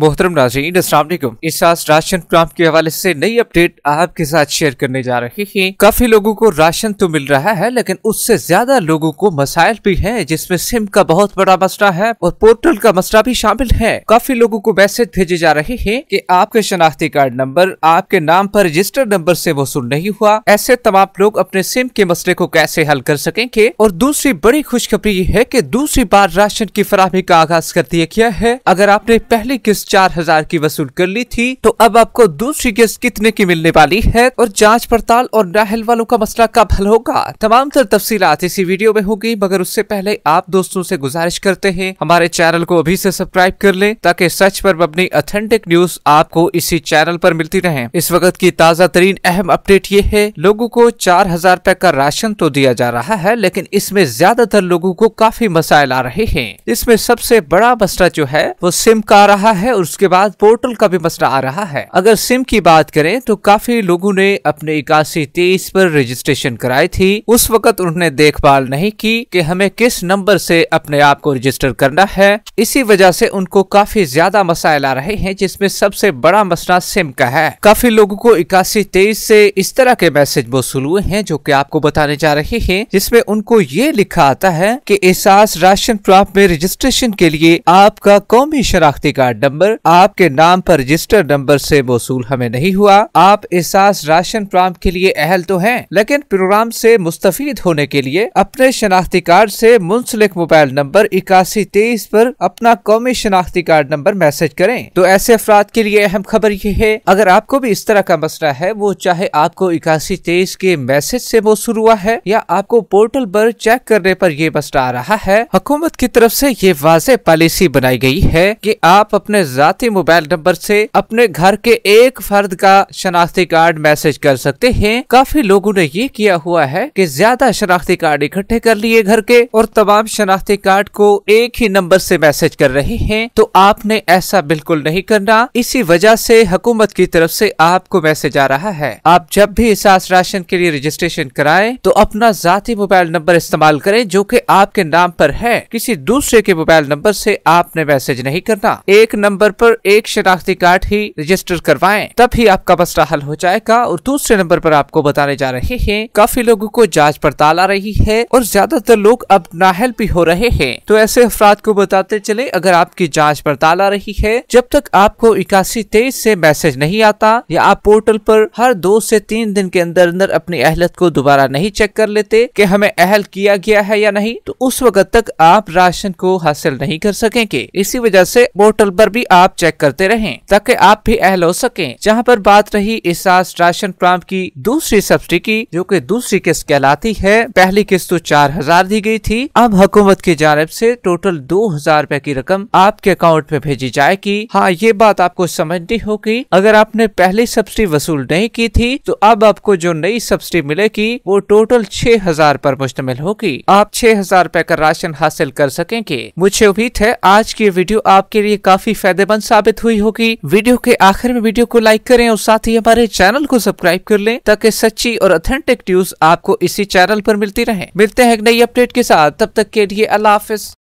मोहतरम नाजीन असलम इस साल राशन प्लान के हवाले से नई अपडेट आपके साथ शेयर करने जा रहे हैं काफी लोगों को राशन तो मिल रहा है लेकिन उससे ज्यादा लोगों को मसाइल भी हैं जिसमें सिम का बहुत बड़ा मसला है और पोर्टल का मसला भी शामिल है काफी लोगों को मैसेज भेजे जा रहे हैं कि आपके शनाख्ती कार्ड नंबर आपके नाम पर रजिस्टर नंबर ऐसी वसूल नहीं हुआ ऐसे तमाम लोग अपने सिम के मसले को कैसे हल कर सकेंगे और दूसरी बड़ी खुशखबरी है की दूसरी बार राशन की फराहमी का आगाज कर दिया गया है अगर आपने पहली किस्त चार हजार की वसूल कर ली थी तो अब आपको दूसरी किस्त कितने की मिलने वाली है और जांच पड़ताल और राहल वालों का मसला कब हल होगा तमाम तर तफसीलात इसी वीडियो में होगी मगर उससे पहले आप दोस्तों से गुजारिश करते हैं हमारे चैनल को अभी से सब्सक्राइब कर लें ताकि सच पर अपनी अथेंटिक न्यूज आपको इसी चैनल पर मिलती रहे इस वक्त की ताजा तरीन अहम अपडेट ये है लोगो को चार हजार रूपए का राशन तो दिया जा रहा है लेकिन इसमें ज्यादातर लोगों को काफी मसाइल आ रहे हैं इसमें सबसे बड़ा मसला जो है वो सिम का आ रहा है और उसके बाद पोर्टल का भी मसला आ रहा है अगर सिम की बात करें तो काफी लोगों ने अपने इक्यासी तेईस पर रजिस्ट्रेशन कराई थी उस वक्त उन्होंने देखभाल नहीं की कि हमें किस नंबर से अपने आप को रजिस्टर करना है इसी वजह से उनको काफी ज्यादा मसाइल आ रहे हैं जिसमें सबसे बड़ा मसला सिम का है काफी लोगों को इक्यासी तेईस इस तरह के मैसेज वसूल हुए हैं जो की आपको बताने जा रहे हैं जिसमे उनको ये लिखा आता है की एहसास राशन प्राप्त में रजिस्ट्रेशन के लिए आपका कौमी शराख्ती कार्ड नंबर नंबर आपके नाम पर रजिस्टर नंबर से मौसू हमें नहीं हुआ आप एहसास राशन प्राप्त के लिए अहल तो हैं लेकिन प्रोग्राम से मुस्तफ़ होने के लिए अपने शनाख्ती कार्ड से मुंसलिक मोबाइल नंबर इक्यासी तेईस पर अपना कौमी शनाख्ती कार्ड नंबर मैसेज करें तो ऐसे अफराद के लिए अहम खबर ये है अगर आपको भी इस तरह का मसला है वो चाहे आपको इक्यासी तेईस के मैसेज से मौसू हुआ है या आपको पोर्टल पर चेक करने पर यह मसला आ रहा है हुकूमत की तरफ से ये वाज पॉलिसी बनाई गई है कि आप अपने जाती मोबाइल नंबर से अपने घर के एक फर्द का शनाख्ती कार्ड मैसेज कर सकते हैं काफी लोगों ने ये किया हुआ है कि ज्यादा शनाख्ती कार्ड इकट्ठे कर लिए घर के और तमाम शनाख्ती कार्ड को एक ही नंबर से मैसेज कर रहे हैं तो आपने ऐसा बिल्कुल नहीं करना इसी वजह से हुकूमत की तरफ से आपको मैसेज आ रहा है आप जब भी एहसास राशन के लिए रजिस्ट्रेशन कराए तो अपना जाती मोबाइल नंबर इस्तेमाल करें जो की आपके नाम पर है किसी दूसरे के मोबाइल नंबर से आपने मैसेज नहीं करना एक नंबर नंबर पर एक शनाख्ती कार्ड ही रजिस्टर करवाएं तब ही आपका मसला हल हो जाएगा और दूसरे नंबर पर आपको बताने जा रहे हैं काफी लोगों को जांच पड़ताल आ रही है और ज्यादातर लोग अब नाहल भी हो रहे हैं तो ऐसे अफराद को बताते चले अगर आपकी जाँच पड़ताल आ रही है जब तक आपको इक्यासी तेईस से मैसेज नहीं आता या आप पोर्टल पर हर दो से तीन दिन के अंदर अंदर अपनी अहलत को दोबारा नहीं चेक कर लेते कि हमें अहल किया गया है या नहीं तो उस वक्त तक आप राशन को हासिल नहीं कर सकेंगे इसी वजह से पोर्टल पर भी आप चेक करते रहें ताकि आप भी अहल हो सके जहाँ पर बात रही इस राशन प्लान की दूसरी सब्सिडी की जो की दूसरी किस्त कहलाती है पहली किस्त तो चार हजार दी गई थी अब हुकूमत की जानब ऐसी टोटल दो हजार रूपए की रकम आपके अकाउंट में भेजी जाएगी हाँ ये बात आपको समझनी होगी अगर आपने पहली सब्सिडी वसूल नहीं की थी तो अब आपको जो नई सब्सिडी मिलेगी वो टोटल छह हजार पर मुश्तमिल होगी आप छह हजार रूपए का राशन हासिल कर सकेंगे मुझे उम्मीद है आज की वीडियो आपके लिए काफी फायदा फायदेमंद साबित हुई होगी वीडियो के आखिर में वीडियो को लाइक करें और साथ ही हमारे चैनल को सब्सक्राइब कर लें ताकि सच्ची और ऑथेंटिक न्यूज आपको इसी चैनल पर मिलती रहे मिलते हैं एक नई अपडेट के साथ तब तक के लिए अल्लाह हाफिज